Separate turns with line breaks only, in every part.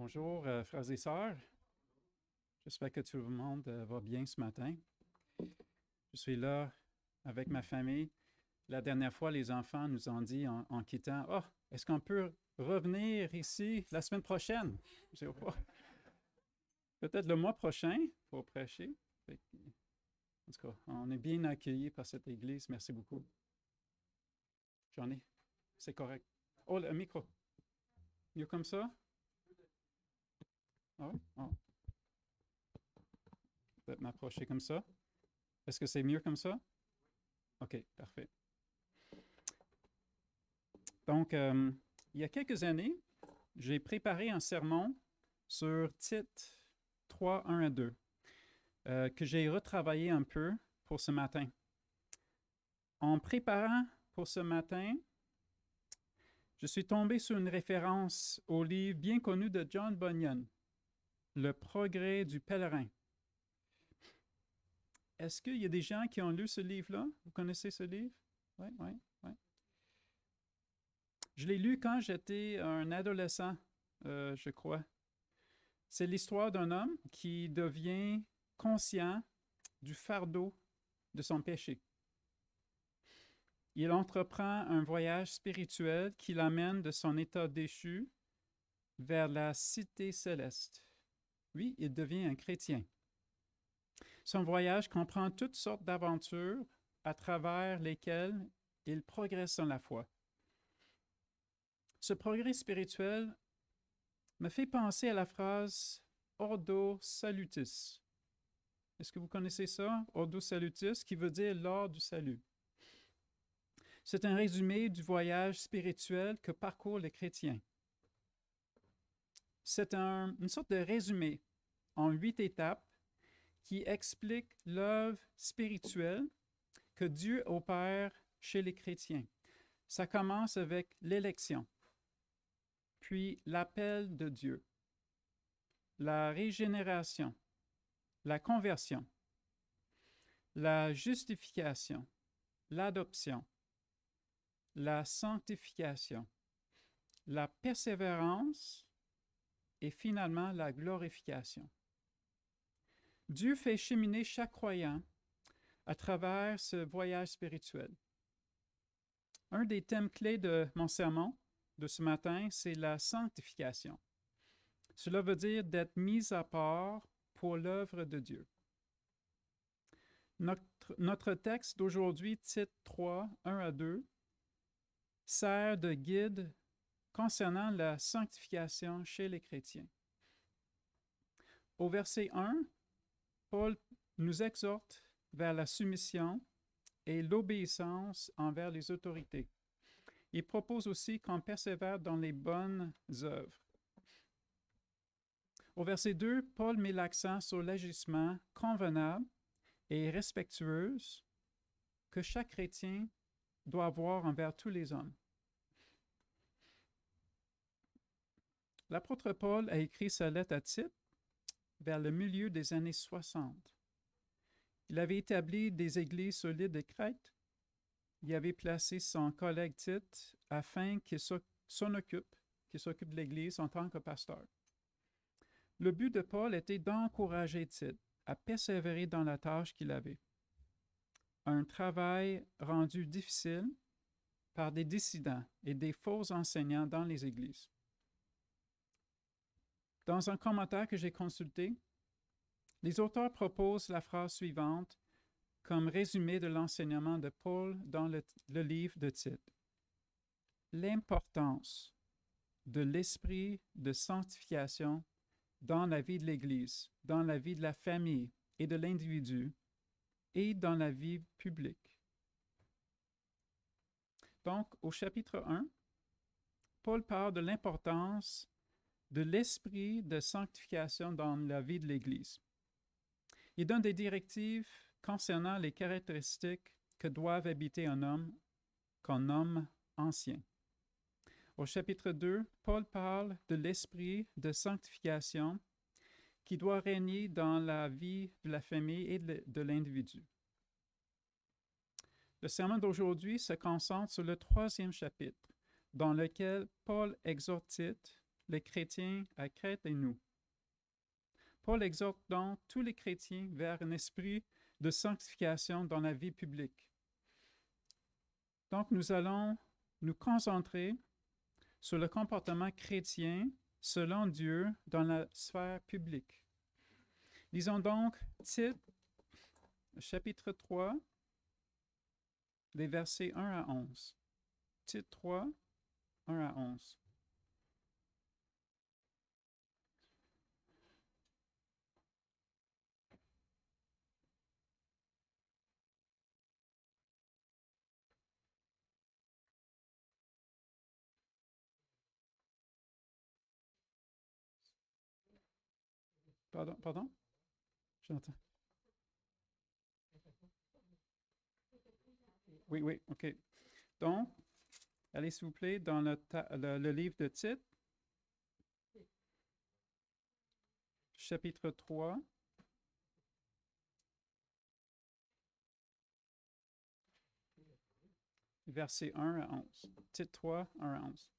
Bonjour, euh, frères et sœurs. J'espère que tout le monde euh, va bien ce matin. Je suis là avec ma famille. La dernière fois, les enfants nous ont dit en, quittant Oh, est-ce qu'on peut revenir ici la semaine prochaine Je sais pas. Peut-être le mois prochain pour prêcher. en tout cas, on est bien accueillis par cette église. Merci beaucoup. J'en ai. C'est correct. Oh, le micro. Mieux comme ça? Ah, ah m'approcher comme ça. Est-ce que c'est mieux comme ça? OK, parfait. Donc, euh, il y a quelques années, j'ai préparé un sermon sur titre 3, 1 et 2, que j'ai retravaillé un peu pour ce matin. En préparant pour ce matin, je suis tombé sur une référence au livre bien connu de John Bunyan, le progrès du pèlerin. Est-ce qu'il y a des gens qui ont lu ce livre-là? Vous connaissez ce livre? Oui, oui, oui. Je l'ai lu quand j'étais un adolescent, euh, je crois. C'est l'histoire d'un homme qui devient conscient du fardeau de son péché. Il entreprend un voyage spirituel qui l'amène de son état déchu vers la cité céleste. Oui, il devient un chrétien. Son voyage comprend toutes sortes d'aventures à travers lesquelles il progresse dans la foi. Ce progrès spirituel me fait penser à la phrase Ordo Salutis. Est-ce que vous connaissez ça? Ordo Salutis, qui veut dire l'or du salut. C'est un résumé du voyage spirituel que parcourent les chrétiens. C'est une sorte de résumé en huit étapes qui explique l'œuvre spirituelle que Dieu opère chez les chrétiens. Ça commence avec l'élection, puis l'appel de Dieu, la régénération, la conversion, la justification, l'adoption, la sanctification, la persévérance, et finalement la glorification. Dieu fait cheminer chaque croyant à travers ce voyage spirituel. Un des thèmes clés de mon sermon de ce matin, c'est la sanctification. Cela veut dire d'être mis à part pour l'œuvre de Dieu. Notre, notre texte d'aujourd'hui, titre 3, 1 à 2, sert de guide concernant la sanctification chez les chrétiens. Au verset 1, Paul nous exhorte vers la soumission et l'obéissance envers les autorités. Il propose aussi qu'on persévère dans les bonnes œuvres. Au verset 2, Paul met l'accent sur l'agissement convenable et respectueux que chaque chrétien doit avoir envers tous les hommes. L'apôtre Paul a écrit sa lettre à Tite vers le milieu des années 60. Il avait établi des églises solides et de Il avait placé son collègue Tite afin qu'il s'en occupe, qu'il s'occupe de l'église en tant que pasteur. Le but de Paul était d'encourager Tite à persévérer dans la tâche qu'il avait. Un travail rendu difficile par des dissidents et des faux enseignants dans les églises. Dans un commentaire que j'ai consulté, les auteurs proposent la phrase suivante comme résumé de l'enseignement de Paul dans le, livre de Tite. L'importance de l'esprit de sanctification dans la vie de l'Église, dans la vie de la famille et de l'individu, et dans la vie publique. Donc, au chapitre 1, Paul parle de l'importance de l'esprit de sanctification dans la vie de l'Église. Il donne des directives concernant les caractéristiques que doivent habiter un homme qu'un homme ancien. Au chapitre 2, Paul parle de l'esprit de sanctification qui doit régner dans la vie de la famille et de l'individu. Le sermon d'aujourd'hui se concentre sur le troisième chapitre, dans lequel Paul exhorte les chrétiens à Crète et nous. Paul exhorte donc tous les chrétiens vers un esprit de sanctification dans la vie publique. Donc nous allons nous concentrer sur le comportement chrétien selon Dieu dans la sphère publique. Lisons donc Tite, chapitre 3, les versets 1 à 11. Tite 3, 1 à 11. Pardon, pardon J'entends. Oui, oui, OK. Donc, allez s'il vous plaît dans le, le, livre de titre. chapitre 3. Verset 1 à 11. Titre 3, 1 à 11.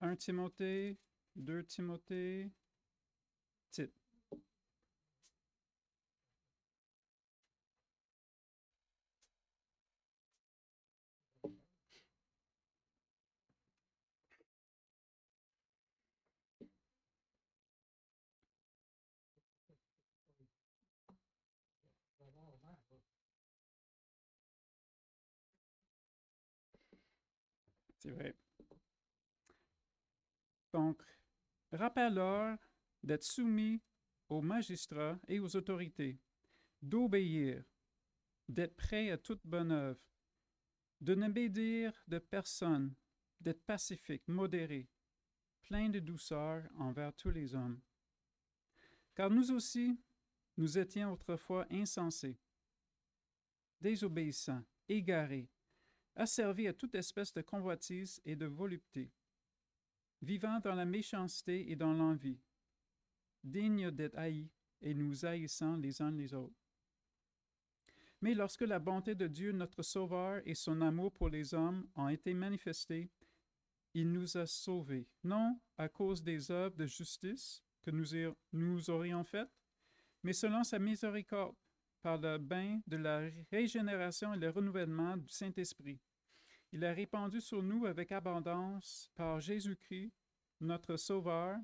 1 Timothée, 2 Timothée, Tite. C'est vrai. Donc, rappelle-leur d'être soumis aux magistrats et aux autorités, d'obéir, d'être prêt à toute bonne œuvre, de n'obéir de personne, d'être pacifique, modéré, plein de douceur envers tous les hommes. Car nous aussi, nous étions autrefois insensés, désobéissants, égarés, asservis à toute espèce de convoitise et de volupté, vivant dans la méchanceté et dans l'envie, dignes d'être haïs et nous haïssant les uns les autres. Mais lorsque la bonté de Dieu notre Sauveur et son amour pour les hommes ont été manifestés, il nous a sauvés, non à cause des œuvres de justice que nous, nous aurions faites, mais selon sa miséricorde, par le bain de la régénération et le renouvellement du Saint-Esprit il a répandu sur nous avec abondance par Jésus-Christ, notre Sauveur,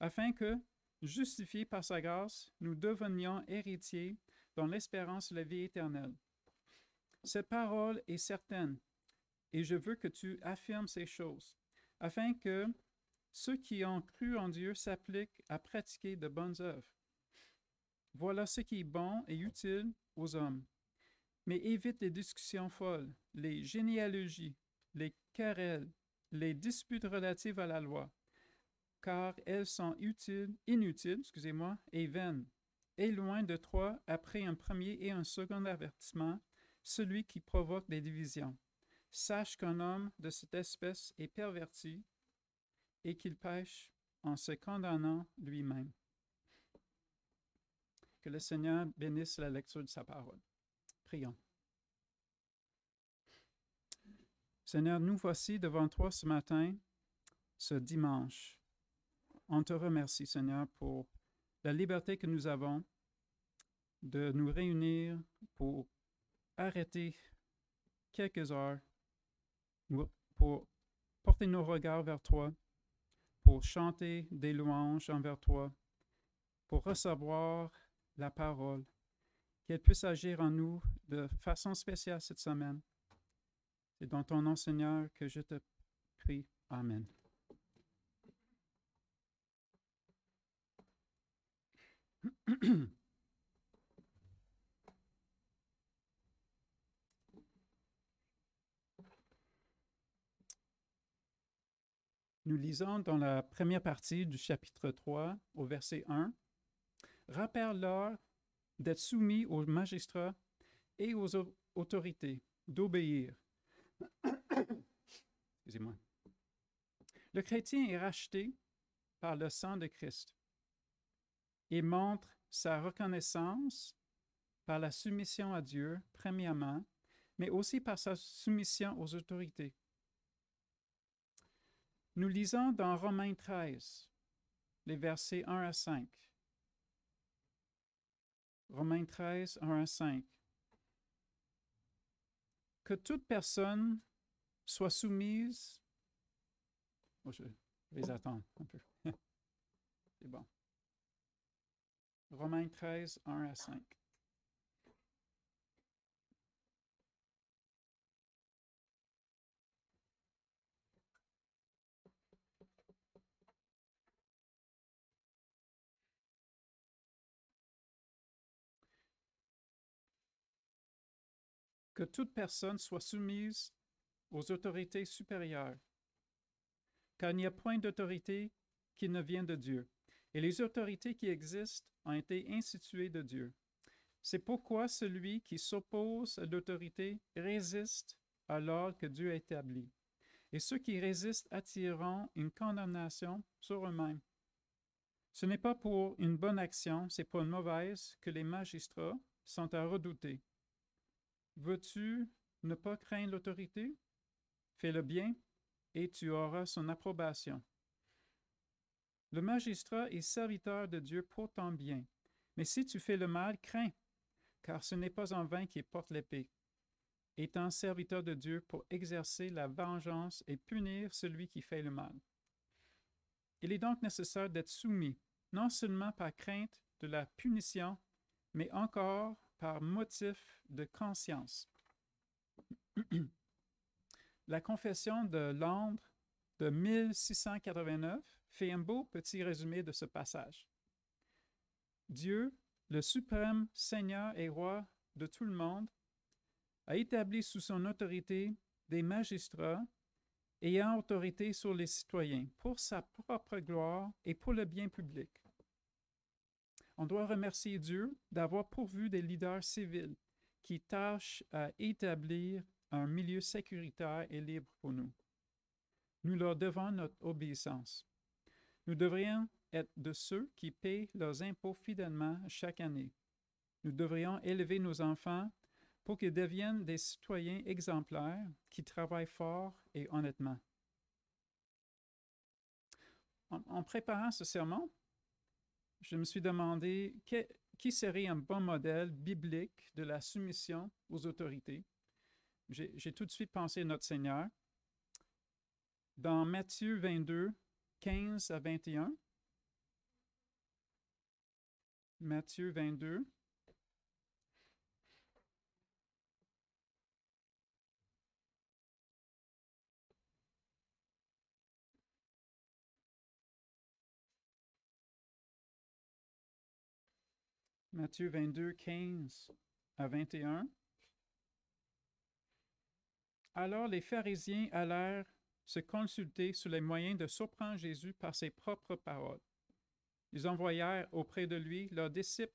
afin que, justifiés par sa grâce, nous devenions héritiers dans l'espérance de la vie éternelle. Cette parole est certaine, et je veux que tu affirmes ces choses, afin que ceux qui ont cru en Dieu s'appliquent à pratiquer de bonnes œuvres. Voilà ce qui est bon et utile aux hommes mais évite les discussions folles, les généalogies, les querelles, les disputes relatives à la loi, car elles sont utiles, inutiles, excusez-moi, et vaines. Et loin de toi après un premier et un second avertissement, celui qui provoque des divisions. Sache qu'un homme de cette espèce est perverti et qu'il pêche en se condamnant lui-même. Que le Seigneur bénisse la lecture de sa parole. Seigneur, nous voici devant toi ce matin, ce dimanche. On te remercie, Seigneur, pour la liberté que nous avons de nous réunir pour arrêter quelques heures, pour porter nos regards vers toi, pour chanter des louanges envers toi, pour recevoir la parole qu'elle puisse agir en nous de façon spéciale cette semaine. Et dans ton nom, Seigneur, que je te prie. Amen. Nous lisons dans la première partie du chapitre 3 au verset 1. Rappelle-leur d'être soumis aux magistrats et aux autorités, d'obéir. Le chrétien est racheté par le sang de Christ et montre sa reconnaissance par la soumission à Dieu, premièrement, mais aussi par sa soumission aux autorités. Nous lisons dans Romains 13, les versets 1 à 5. Romains 13, 1 à 5. Que toute personne soit soumise. Oh, je je les attendre un peu. C'est bon. Romains 13, 1 à 5. que toute personne soit soumise aux autorités supérieures, car il n'y a point d'autorité qui ne vient de Dieu, et les autorités qui existent ont été instituées de Dieu. C'est pourquoi celui qui s'oppose à l'autorité résiste alors que Dieu a établi, et ceux qui résistent attireront une condamnation sur eux-mêmes. Ce n'est pas pour une bonne action, c'est pour une mauvaise que les magistrats sont à redouter. Veux-tu ne pas craindre l'autorité? Fais le bien et tu auras son approbation. Le magistrat est serviteur de Dieu pour ton bien. Mais si tu fais le mal, crains, car ce n'est pas en vain qu'il porte l'épée, étant serviteur de Dieu pour exercer la vengeance et punir celui qui fait le mal. Il est donc nécessaire d'être soumis, non seulement par crainte de la punition, mais encore par motif de conscience. La confession de Londres de 1689 fait un beau petit résumé de ce passage. Dieu, le suprême Seigneur et Roi de tout le monde, a établi sous son autorité des magistrats ayant autorité sur les citoyens pour sa propre gloire et pour le bien public. On doit remercier Dieu d'avoir pourvu des leaders civils qui tâchent à établir un milieu sécuritaire et libre pour nous. Nous leur devons notre obéissance. Nous devrions être de ceux qui paient leurs impôts fidèlement chaque année. Nous devrions élever nos enfants pour qu'ils deviennent des citoyens exemplaires qui travaillent fort et honnêtement. En, préparant ce serment, je me suis demandé qui serait un bon modèle biblique de la soumission aux autorités. J'ai tout de suite pensé à notre Seigneur. Dans Matthieu 22, 15 à 21, Matthieu 22, Matthieu 22, 15 à 21. Alors les pharisiens allèrent se consulter sur les moyens de surprendre Jésus par ses propres paroles. Ils envoyèrent auprès de lui leurs disciples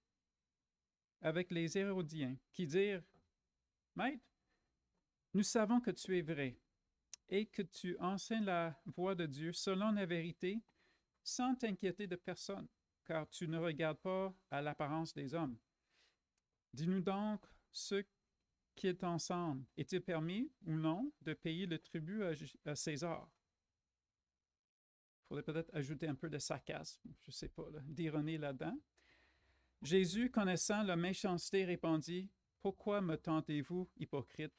avec les Hérodiens, qui dirent Maître, nous savons que tu es vrai et que tu enseignes la voie de Dieu selon la vérité sans t'inquiéter de personne car tu ne regardes pas à l'apparence des hommes. Dis-nous donc ce qui est ensemble. Est-il permis ou non de payer le tribut à, César? Il faudrait peut-être ajouter un peu de sarcasme, je ne sais pas, d'ironie là-dedans. Jésus, connaissant la méchanceté, répondit, Pourquoi me tentez-vous, hypocrite?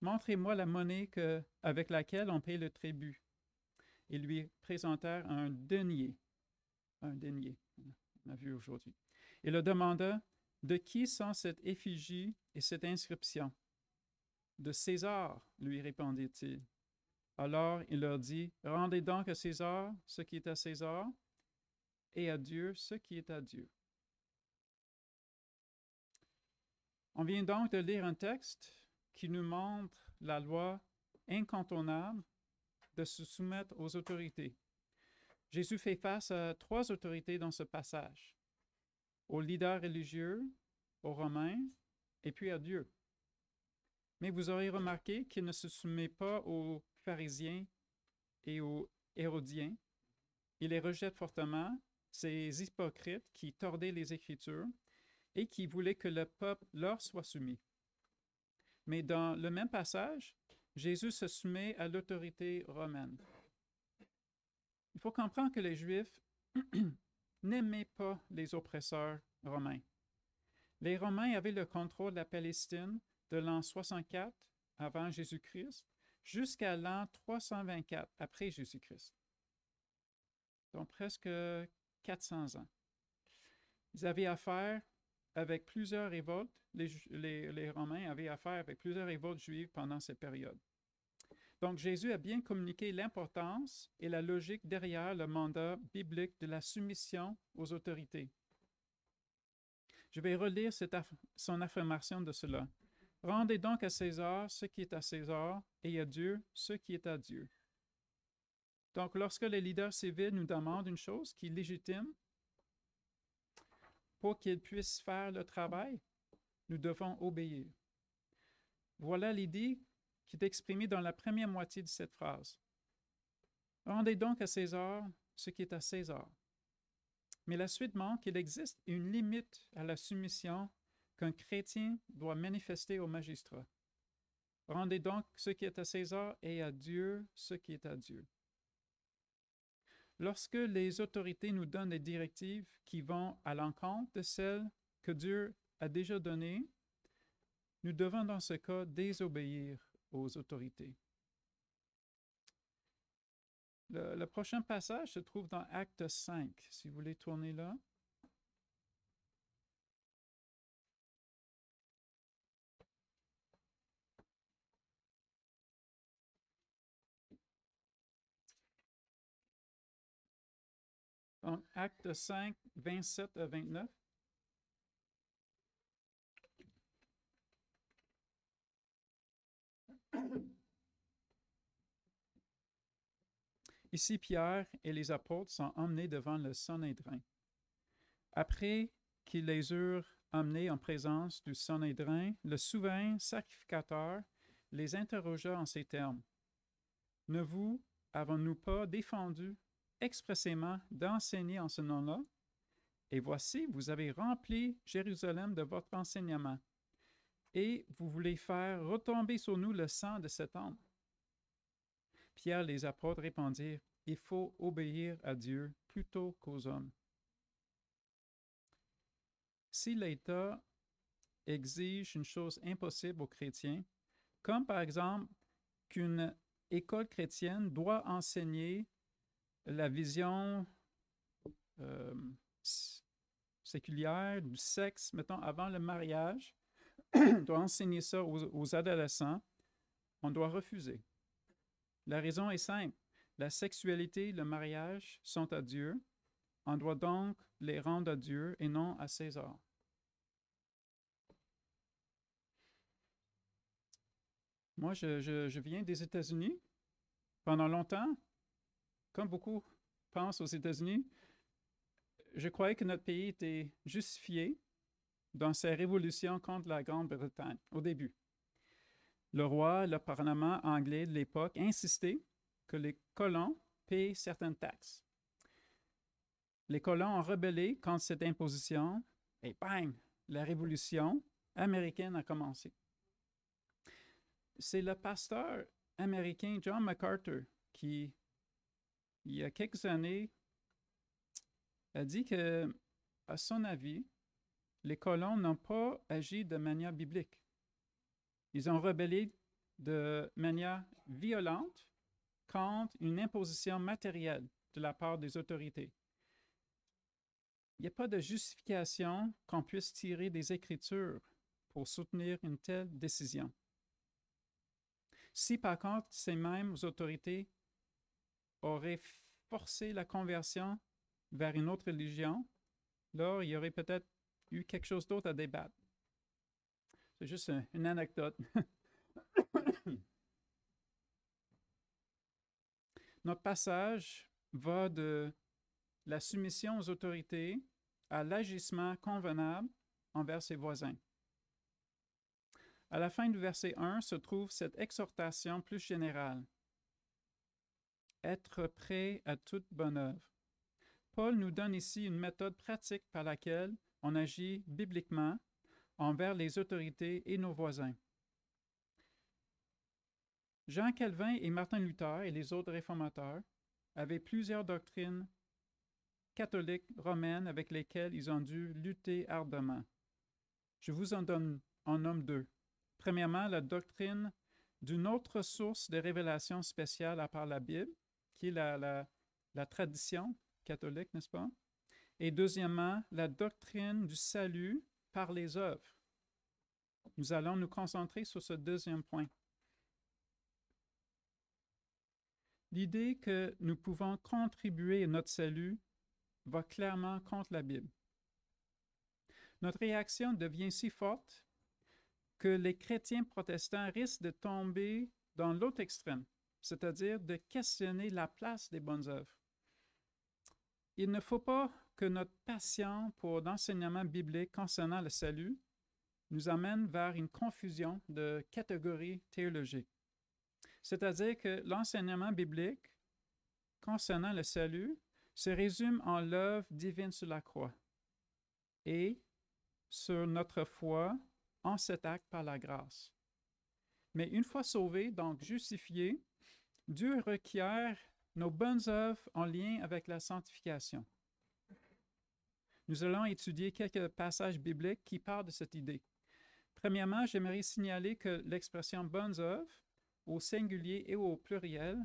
Montrez-moi la monnaie avec laquelle on paye le tribut. Ils lui présentèrent un denier un denier. On a vu aujourd'hui. Et le demanda De qui sont cette effigie et cette inscription De César, lui répondit-il. Alors il leur dit Rendez donc à César ce qui est à César et à Dieu ce qui est à Dieu. On vient donc de lire un texte qui nous montre la loi incontournable de se soumettre aux autorités, Jésus fait face à trois autorités dans ce passage, aux leaders religieux, aux Romains et puis à Dieu. Mais vous aurez remarqué qu'il ne se soumet pas aux pharisiens et aux hérodiens. Il les rejette fortement, ces hypocrites qui tordaient les Écritures et qui voulaient que le peuple leur soit soumis. Mais dans le même passage, Jésus se soumet à l'autorité romaine. Il faut comprendre que les Juifs n'aimaient pas les oppresseurs romains. Les Romains avaient le contrôle de la Palestine de l'an 64 avant Jésus-Christ jusqu'à l'an 324 après Jésus-Christ. Donc presque 400 ans. Ils avaient affaire avec plusieurs révoltes, les, Romains avaient affaire avec plusieurs révoltes juives pendant cette période. Donc Jésus a bien communiqué l'importance et la logique derrière le mandat biblique de la soumission aux autorités. Je vais relire son affirmation de cela. Rendez donc à César ce qui est à César et à Dieu ce qui est à Dieu. Donc lorsque les leaders civils nous demandent une chose qui est légitime, pour qu'ils puissent faire le travail, nous devons obéir. Voilà l'idée qui est exprimé dans la première moitié de cette phrase. Rendez donc à César ce qui est à César. Mais la suite manque, il existe une limite à la soumission qu'un chrétien doit manifester au magistrat. Rendez donc ce qui est à César et à Dieu ce qui est à Dieu. Lorsque les autorités nous donnent des directives qui vont à l'encontre de celles que Dieu a déjà données, nous devons dans ce cas désobéir aux autorités. Le, prochain passage se trouve dans Acte 5, si vous voulez tourner là. Donc, Acte 5, 27 à 29. Ici, Pierre et les apôtres sont emmenés devant le Sanhédrin. Après qu'ils les eurent emmenés en présence du Sanhédrin, le souverain sacrificateur les interrogea en ces termes. Ne vous avons-nous pas défendu expressément d'enseigner en ce nom-là? Et voici, vous avez rempli Jérusalem de votre enseignement et vous voulez faire retomber sur nous le sang de cet homme. Pierre les apôtres répondirent, il faut obéir à Dieu plutôt qu'aux hommes. Si l'État exige une chose impossible aux chrétiens, comme par exemple qu'une école chrétienne doit enseigner la vision euh, séculière du sexe, mettons, avant le mariage, doit enseigner ça aux, adolescents, on doit refuser. La raison est simple. La sexualité, le mariage sont à Dieu. On doit donc les rendre à Dieu et non à César. Moi, je viens des États-Unis. Pendant longtemps, comme beaucoup pensent aux États-Unis, je croyais que notre pays était justifié dans sa révolutions contre la Grande-Bretagne au début. Le roi, le Parlement anglais de l'époque insistaient que les colons payent certaines taxes. Les colons ont rebellé contre cette imposition et bam, la révolution américaine a commencé. C'est le pasteur américain John MacArthur qui, il y a quelques années, a dit que, à son avis, les colons n'ont pas agi de manière biblique. Ils ont rebellé de manière violente contre une imposition matérielle de la part des autorités. Il n'y a pas de justification qu'on puisse tirer des Écritures pour soutenir une telle décision. Si par contre ces mêmes autorités auraient forcé la conversion vers une autre religion, alors il y aurait peut-être il eu quelque chose d'autre à débattre. C'est juste une anecdote. Notre passage va de la soumission aux autorités à l'agissement convenable envers ses voisins. À la fin du verset 1 se trouve cette exhortation plus générale. Être prêt à toute bonne œuvre. Paul nous donne ici une méthode pratique par laquelle on agit bibliquement envers les autorités et nos voisins. Jean Calvin et Martin Luther et les autres réformateurs avaient plusieurs doctrines catholiques romaines avec lesquelles ils ont dû lutter ardemment. Je vous en donne en nomme deux. Premièrement, la doctrine d'une autre source de révélation spéciale à part la Bible, qui est la tradition catholique, n'est-ce pas? Et deuxièmement, la doctrine du salut par les œuvres. Nous allons nous concentrer sur ce deuxième point. L'idée que nous pouvons contribuer à notre salut va clairement contre la Bible. Notre réaction devient si forte que les chrétiens protestants risquent de tomber dans l'autre extrême, c'est-à-dire de questionner la place des bonnes œuvres. Il ne faut pas que notre passion pour l'enseignement biblique concernant le salut nous amène vers une confusion de catégories théologiques. C'est-à-dire que l'enseignement biblique concernant le salut se résume en l'œuvre divine sur la croix et sur notre foi en cet acte par la grâce. Mais une fois sauvés, donc justifiés, Dieu requiert nos bonnes œuvres en lien avec la sanctification. Nous allons étudier quelques passages bibliques qui parlent de cette idée. Premièrement, j'aimerais signaler que l'expression bonnes œuvres, au singulier et au pluriel,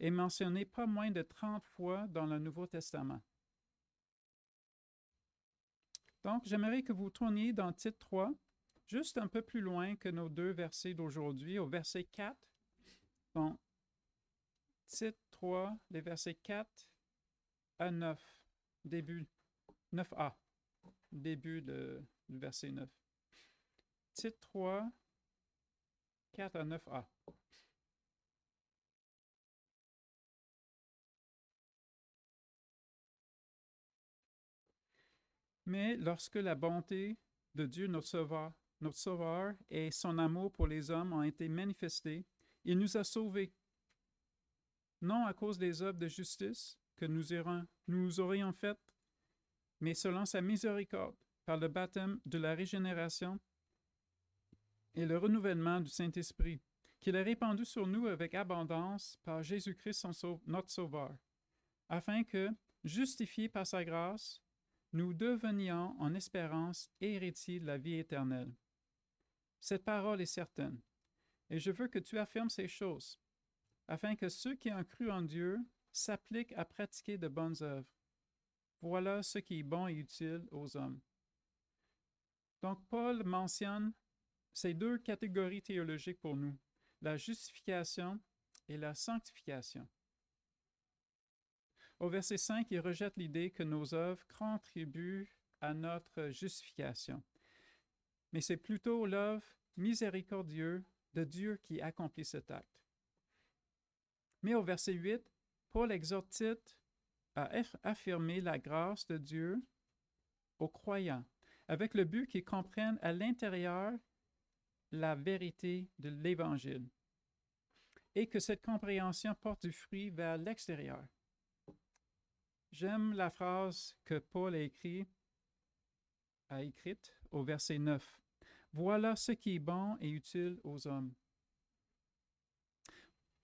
est mentionnée pas moins de 30 fois dans le Nouveau Testament. Donc, j'aimerais que vous tourniez dans titre 3, juste un peu plus loin que nos deux versets d'aujourd'hui, au verset 4. Donc, titre 3, les versets 4 à 9, début 9a, début de, du verset 9. Titre 3, 4 à 9a. Mais lorsque la bonté de Dieu notre Sauveur, notre Sauveur et son amour pour les hommes ont été manifestés, il nous a sauvés, non à cause des œuvres de justice que nous aurions faites, mais selon sa miséricorde, par le baptême de la régénération et le renouvellement du Saint-Esprit, qu'il a répandu sur nous avec abondance par Jésus-Christ notre Sauveur, afin que, justifiés par sa grâce, nous devenions en espérance héritiers de la vie éternelle. Cette parole est certaine, et je veux que tu affirmes ces choses, afin que ceux qui ont cru en Dieu s'appliquent à pratiquer de bonnes œuvres. Voilà ce qui est bon et utile aux hommes. Donc Paul mentionne ces deux catégories théologiques pour nous, la justification et la sanctification. Au verset 5, il rejette l'idée que nos œuvres contribuent à notre justification. Mais c'est plutôt l'œuvre miséricordieuse de Dieu qui accomplit cet acte. Mais au verset 8, Paul exhorte Tite à affirmer la grâce de Dieu aux croyants, avec le but qu'ils comprennent à l'intérieur la vérité de l'Évangile et que cette compréhension porte du fruit vers l'extérieur. J'aime la phrase que Paul a, écrite au verset 9. Voilà ce qui est bon et utile aux hommes.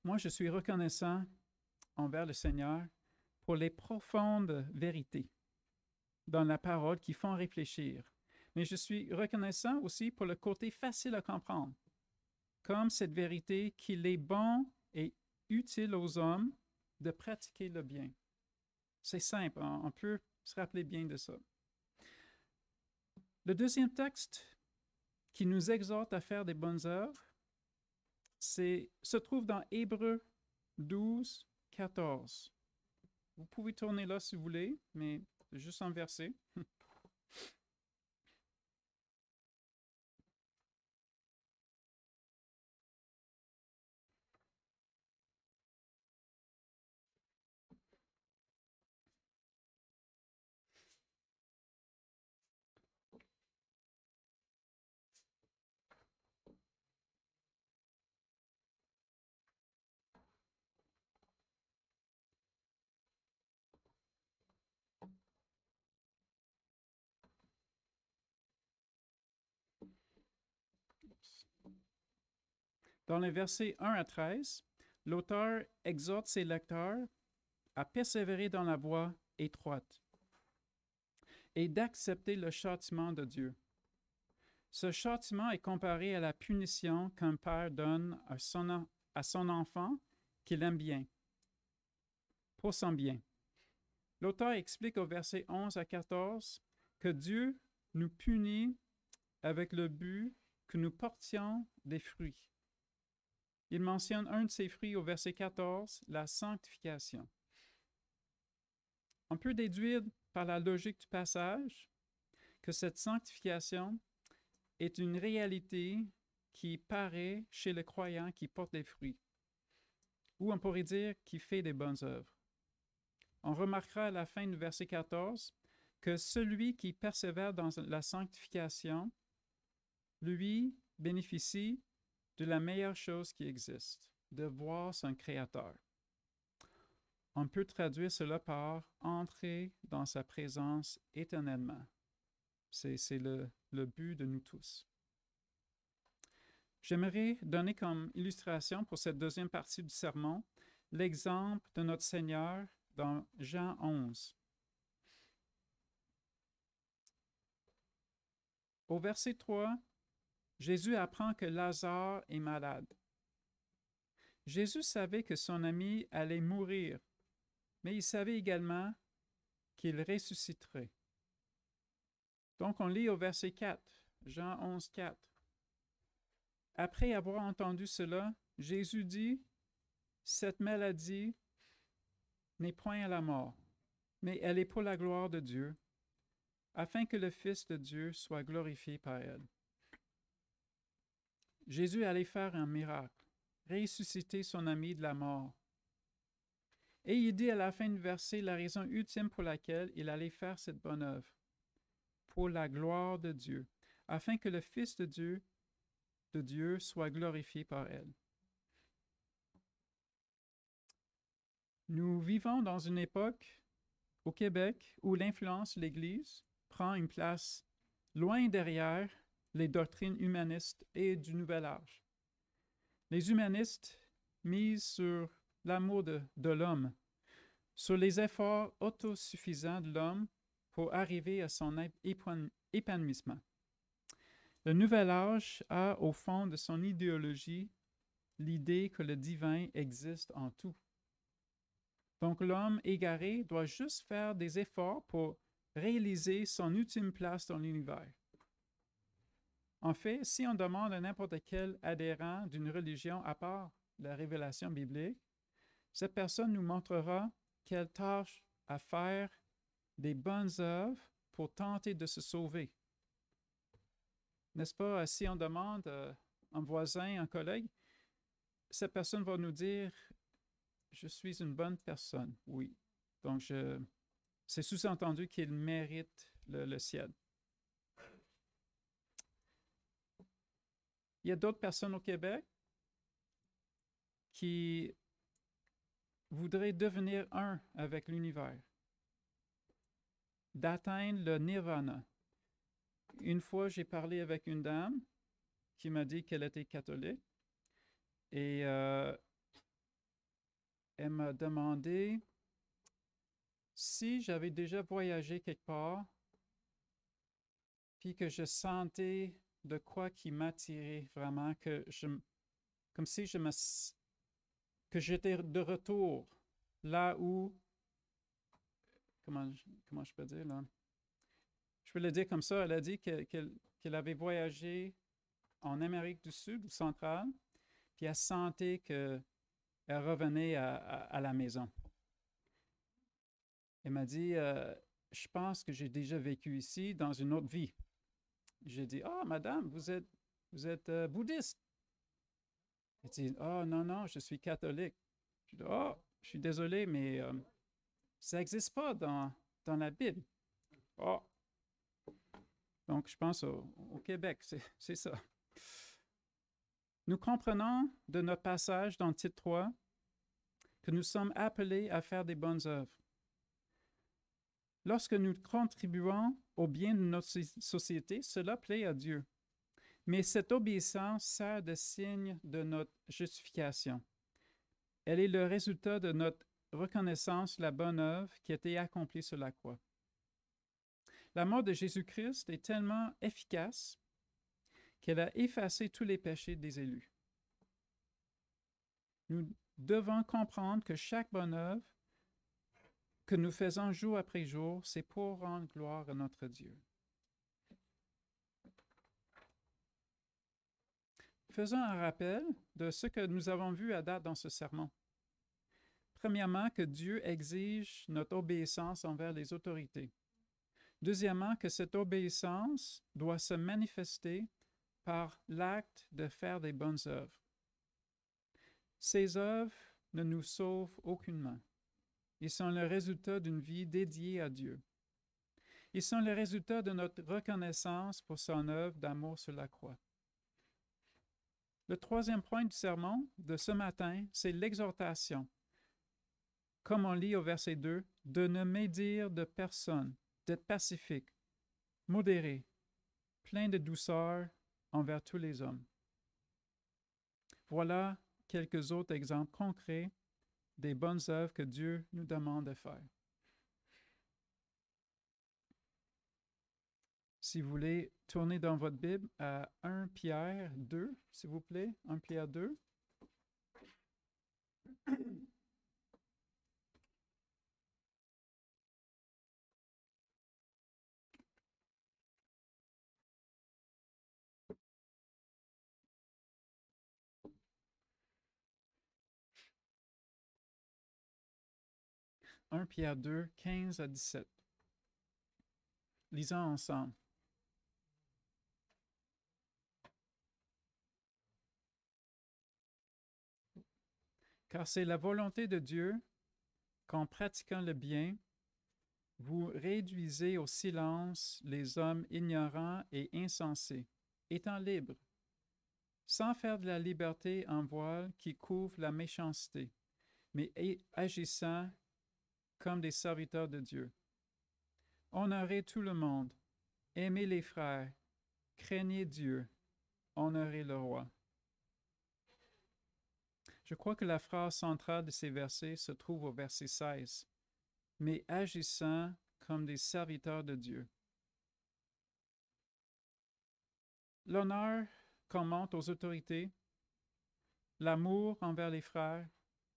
Moi, je suis reconnaissant envers le Seigneur pour les profondes vérités dans la parole qui font réfléchir. Mais je suis reconnaissant aussi pour le côté facile à comprendre, comme cette vérité qu'il est bon et utile aux hommes de pratiquer le bien. C'est simple, hein? on peut se rappeler bien de ça. Le deuxième texte qui nous exhorte à faire des bonnes œuvres se trouve dans Hébreu 12, 14. Vous pouvez tourner là si vous voulez, mais juste inverser. Dans les versets 1 à 13, l'auteur exhorte ses lecteurs à persévérer dans la voie étroite et d'accepter le châtiment de Dieu. Ce châtiment est comparé à la punition qu'un père donne à son, enfant qu'il aime bien, pour son bien. L'auteur explique au verset 11 à 14 que Dieu nous punit avec le but que nous portions des fruits. Il mentionne un de ses fruits au verset 14, la sanctification. On peut déduire par la logique du passage que cette sanctification est une réalité qui paraît chez le croyant qui porte des fruits, ou on pourrait dire qui fait des bonnes œuvres. On remarquera à la fin du verset 14 que celui qui persévère dans la sanctification, lui, bénéficie la meilleure chose qui existe, de voir son Créateur. On peut traduire cela par entrer dans sa présence éternellement. C'est le, le but de nous tous. J'aimerais donner comme illustration pour cette deuxième partie du sermon l'exemple de notre Seigneur dans Jean 11. Au verset 3, Jésus apprend que Lazare est malade. Jésus savait que son ami allait mourir, mais il savait également qu'il ressusciterait. Donc on lit au verset 4, Jean 11, 4. Après avoir entendu cela, Jésus dit, Cette maladie n'est point à la mort, mais elle est pour la gloire de Dieu, afin que le Fils de Dieu soit glorifié par elle. Jésus allait faire un miracle, ressusciter son ami de la mort. Et il dit à la fin du verset la raison ultime pour laquelle il allait faire cette bonne œuvre, pour la gloire de Dieu, afin que le Fils de Dieu, de Dieu soit glorifié par elle. Nous vivons dans une époque au Québec où l'influence de l'Église prend une place loin derrière les doctrines humanistes et du Nouvel Âge. Les humanistes misent sur l'amour de, l'homme, sur les efforts autosuffisants de l'homme pour arriver à son épanouissement. Le Nouvel Âge a au fond de son idéologie l'idée que le divin existe en tout. Donc l'homme égaré doit juste faire des efforts pour réaliser son ultime place dans l'univers. En fait, si on demande à n'importe quel adhérent d'une religion à part la révélation biblique, cette personne nous montrera quelle tâche à faire des bonnes œuvres pour tenter de se sauver. N'est-ce pas? Si on demande à euh, un voisin, un collègue, cette personne va nous dire Je suis une bonne personne, oui. Donc, c'est sous-entendu qu'il mérite le ciel. Il y a d'autres personnes au Québec qui voudraient devenir un avec l'univers, d'atteindre le nirvana. Une fois, j'ai parlé avec une dame qui m'a dit qu'elle était catholique et euh, elle m'a demandé si j'avais déjà voyagé quelque part, puis que je sentais de quoi qui m'attirait vraiment, que je, comme si je me, que j'étais de retour là où, comment, je peux dire là, je peux le dire comme ça, elle a dit qu'elle avait voyagé en Amérique du Sud ou centrale, puis elle sentait qu'elle revenait à, la maison. Elle m'a dit, «Euh, je pense que j'ai déjà vécu ici dans une autre vie. J'ai dit, oh, madame, vous êtes, vous êtes euh, bouddhiste. Elle dit, oh, non, non, je suis catholique. Je dis, oh, je suis désolé, mais euh, ça n'existe pas dans, dans la Bible. Oh. Donc, je pense au, au Québec, c'est ça. Nous comprenons de notre passage dans le titre 3 que nous sommes appelés à faire des bonnes œuvres. Lorsque nous contribuons au bien de notre société, cela plaît à Dieu. Mais cette obéissance sert de signe de notre justification. Elle est le résultat de notre reconnaissance de la bonne œuvre qui a été accomplie sur la croix. La mort de Jésus-Christ est tellement efficace qu'elle a effacé tous les péchés des élus. Nous devons comprendre que chaque bonne œuvre que nous faisons jour après jour, c'est pour rendre gloire à notre Dieu. Faisons un rappel de ce que nous avons vu à date dans ce sermon. Premièrement, que Dieu exige notre obéissance envers les autorités. Deuxièmement, que cette obéissance doit se manifester par l'acte de faire des bonnes œuvres. Ces œuvres ne nous sauvent aucunement. Ils sont le résultat d'une vie dédiée à Dieu. Ils sont le résultat de notre reconnaissance pour son œuvre d'amour sur la croix. Le troisième point du sermon de ce matin, c'est l'exhortation. Comme on lit au verset 2, de ne médire de personne, d'être pacifique, modéré, plein de douceur envers tous les hommes. Voilà quelques autres exemples concrets des bonnes œuvres que Dieu nous demande de faire. Si vous voulez tourner dans votre Bible à 1 Pierre 2, s'il vous plaît, 1 Pierre 2. 1 Pierre 2, 15 à 17. Lisons ensemble. Car c'est la volonté de Dieu qu'en pratiquant le bien, vous réduisez au silence les hommes ignorants et insensés, étant libres, sans faire de la liberté en voile qui couvre la méchanceté, mais agissant comme des serviteurs de Dieu. Honorez tout le monde, aimez les frères, craignez Dieu, honorez le roi. Je crois que la phrase centrale de ces versets se trouve au verset 16, mais agissant comme des serviteurs de Dieu. L'honneur commente aux autorités, l'amour envers les frères,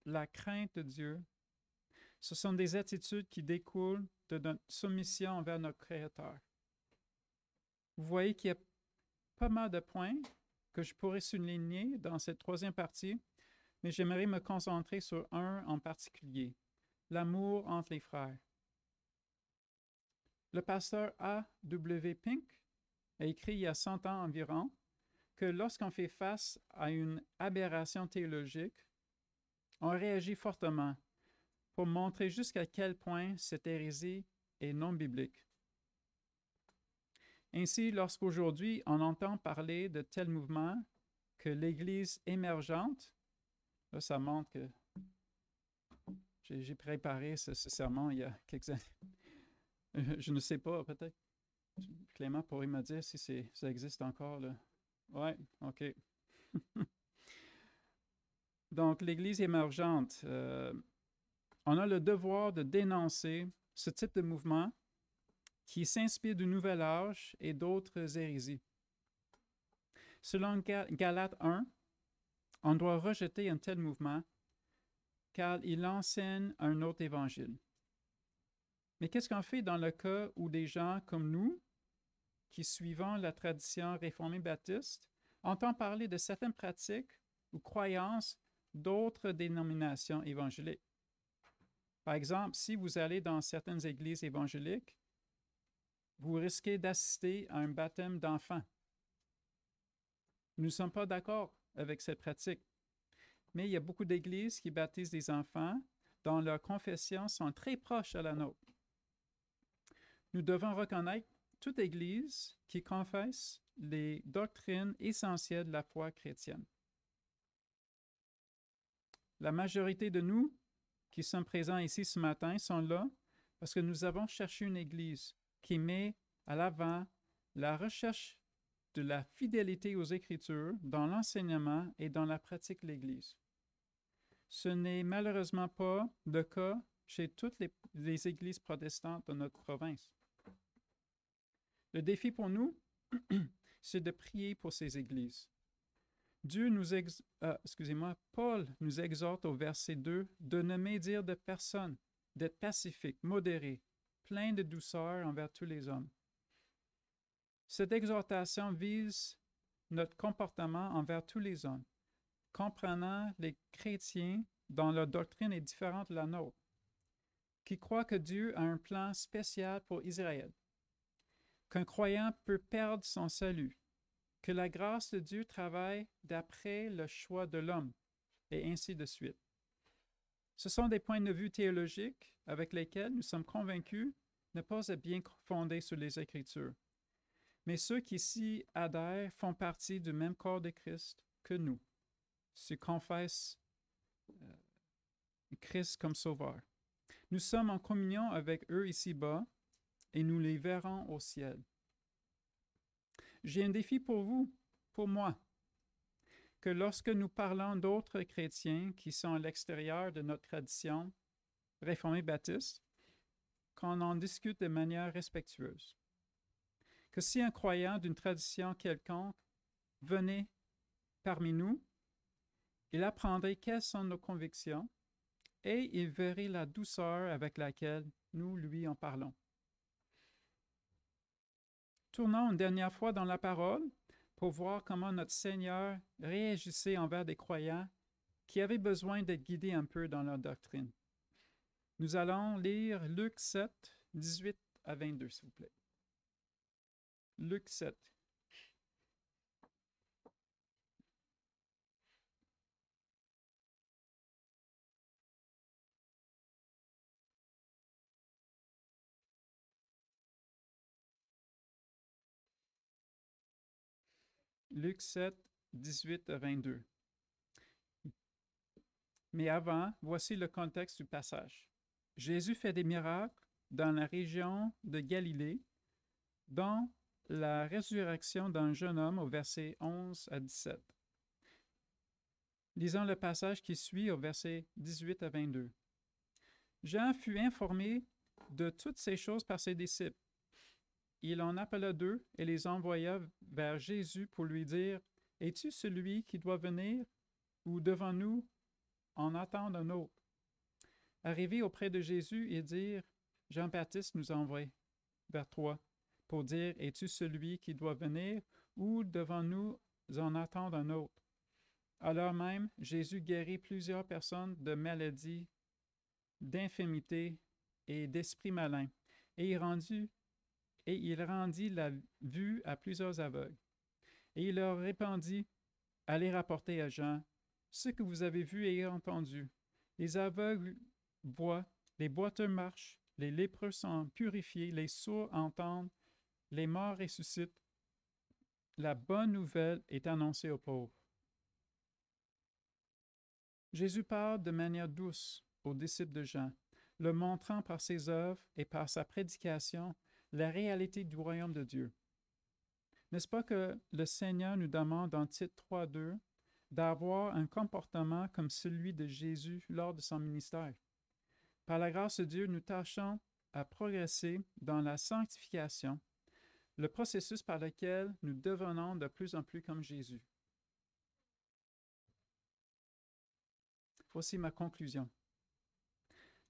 la crainte de Dieu, ce sont des attitudes qui découlent de notre soumission envers notre Créateur. Vous voyez qu'il y a pas mal de points que je pourrais souligner dans cette troisième partie, mais j'aimerais me concentrer sur un en particulier, l'amour entre les frères. Le pasteur A. W. Pink a écrit il y a 100 ans environ que lorsqu'on fait face à une aberration théologique, on réagit fortement pour montrer jusqu'à quel point cette hérésie est non biblique. Ainsi, lorsqu'aujourd'hui on entend parler de tel mouvement que l'Église émergente, là ça montre que j'ai préparé ce, serment il y a quelques années. Je ne sais pas, peut-être. Clément pourrait me dire si ça existe encore. Là. Ouais, OK. Donc, l'Église émergente, euh, on a le devoir de dénoncer ce type de mouvement qui s'inspire du Nouvel Âge et d'autres hérésies. Selon Galate 1, on doit rejeter un tel mouvement car il enseigne un autre évangile. Mais qu'est-ce qu'on fait dans le cas où des gens comme nous, qui suivons la tradition réformée baptiste, entendent parler de certaines pratiques ou croyances d'autres dénominations évangéliques? Par exemple, si vous allez dans certaines églises évangéliques, vous risquez d'assister à un baptême d'enfants. Nous ne sommes pas d'accord avec cette pratique, mais il y a beaucoup d'églises qui baptisent des enfants dont leurs confessions sont très proches à la nôtre. Nous devons reconnaître toute Église qui confesse les doctrines essentielles de la foi chrétienne. La majorité de nous qui sont présents ici ce matin sont là parce que nous avons cherché une Église qui met à l'avant la recherche de la fidélité aux Écritures dans l'enseignement et dans la pratique de l'Église. Ce n'est malheureusement pas le cas chez toutes les, églises protestantes de notre province. Le défi pour nous, c'est de prier pour ces églises, nous euh, excusez-moi, Paul nous exhorte au verset 2 de ne médire de personne, d'être pacifique, modéré, plein de douceur envers tous les hommes. Cette exhortation vise notre comportement envers tous les hommes, comprenant les chrétiens dont leur doctrine est différente de la nôtre, qui croient que Dieu a un plan spécial pour Israël, qu'un croyant peut perdre son salut, que la grâce de Dieu travaille d'après le choix de l'homme, et ainsi de suite. Ce sont des points de vue théologiques avec lesquels nous sommes convaincus ne pas être bien fondés sur les Écritures. Mais ceux qui s'y adhèrent font partie du même corps de Christ que nous, se confessent euh, Christ comme Sauveur. Nous sommes en communion avec eux ici-bas et nous les verrons au ciel. J'ai un défi pour vous, pour moi, que lorsque nous parlons d'autres chrétiens qui sont à l'extérieur de notre tradition réformée baptiste, qu'on en discute de manière respectueuse. Que si un croyant d'une tradition quelconque venait parmi nous, il apprendrait quelles sont nos convictions et il verrait la douceur avec laquelle nous lui en parlons. Tournons une dernière fois dans la parole pour voir comment notre Seigneur réagissait envers des croyants qui avaient besoin d'être guidés un peu dans leur doctrine. Nous allons lire Luc 7, 18 à 22, s'il vous plaît. Luc 7, Luc 7, 18 à 22. Mais avant, voici le contexte du passage. Jésus fait des miracles dans la région de Galilée, dont la résurrection d'un jeune homme au verset 11 à 17. Lisons le passage qui suit au verset 18 à 22. Jean fut informé de toutes ces choses par ses disciples il en appela deux et les envoya vers Jésus pour lui dire, Es-tu celui qui doit venir ou devant nous en attendre un autre? Arrivés auprès de Jésus, ils dirent, Jean-Baptiste nous envoie vers toi pour dire, Es-tu celui qui doit venir ou devant nous en attendre un autre? Alors même, Jésus guérit plusieurs personnes de maladies, d'infirmités et d'esprits malins, et il rendit et il rendit la vue à plusieurs aveugles. Et il leur répondit Allez rapporter à Jean ce que vous avez vu et entendu. Les aveugles voient, les boiteux marchent, les lépreux sont purifiés, les sourds entendent, les morts ressuscitent. La bonne nouvelle est annoncée aux pauvres. Jésus parle de manière douce aux disciples de Jean, le montrant par ses œuvres et par sa prédication la réalité du royaume de Dieu. N'est-ce pas que le Seigneur nous demande en titre 3.2 d'avoir un comportement comme celui de Jésus lors de son ministère? Par la grâce de Dieu, nous tâchons à progresser dans la sanctification, le processus par lequel nous devenons de plus en plus comme Jésus. Voici ma conclusion.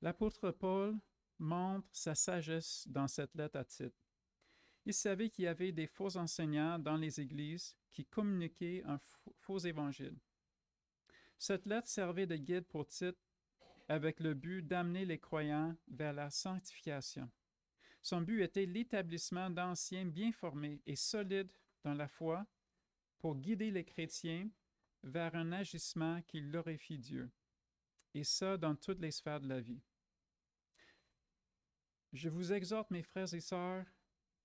L'apôtre Paul montre sa sagesse dans cette lettre à Tite. Il savait qu'il y avait des faux enseignants dans les églises qui communiquaient un faux évangile. Cette lettre servait de guide pour Tite avec le but d'amener les croyants vers la sanctification. Son but était l'établissement d'anciens bien formés et solides dans la foi pour guider les chrétiens vers un agissement qui glorifie Dieu, et ça dans toutes les sphères de la vie. Je vous exhorte, mes frères et sœurs,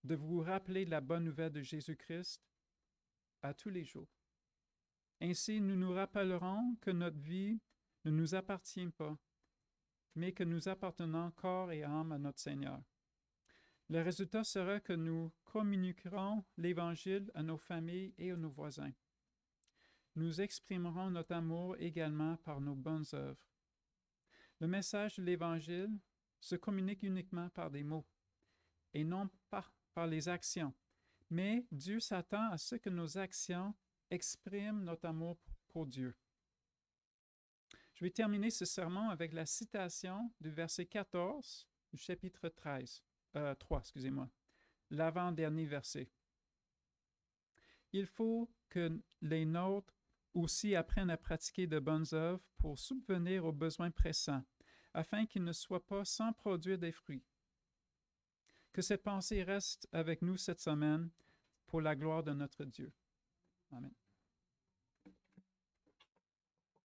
de vous rappeler la bonne nouvelle de Jésus-Christ à tous les jours. Ainsi, nous nous rappellerons que notre vie ne nous appartient pas, mais que nous appartenons corps et âme à notre Seigneur. Le résultat sera que nous communiquerons l'Évangile à nos familles et à nos voisins. Nous exprimerons notre amour également par nos bonnes œuvres. Le message de l'Évangile se communique uniquement par des mots et non pas par les actions. Mais Dieu s'attend à ce que nos actions expriment notre amour pour Dieu. Je vais terminer ce serment avec la citation du verset 14 du chapitre 13, 3, euh, excusez-moi, l'avant-dernier verset. Il faut que les nôtres aussi apprennent à pratiquer de bonnes œuvres pour subvenir aux besoins pressants afin qu'il ne soit pas sans produire des fruits. Que cette pensée reste avec nous cette semaine pour la gloire de notre Dieu. Amen.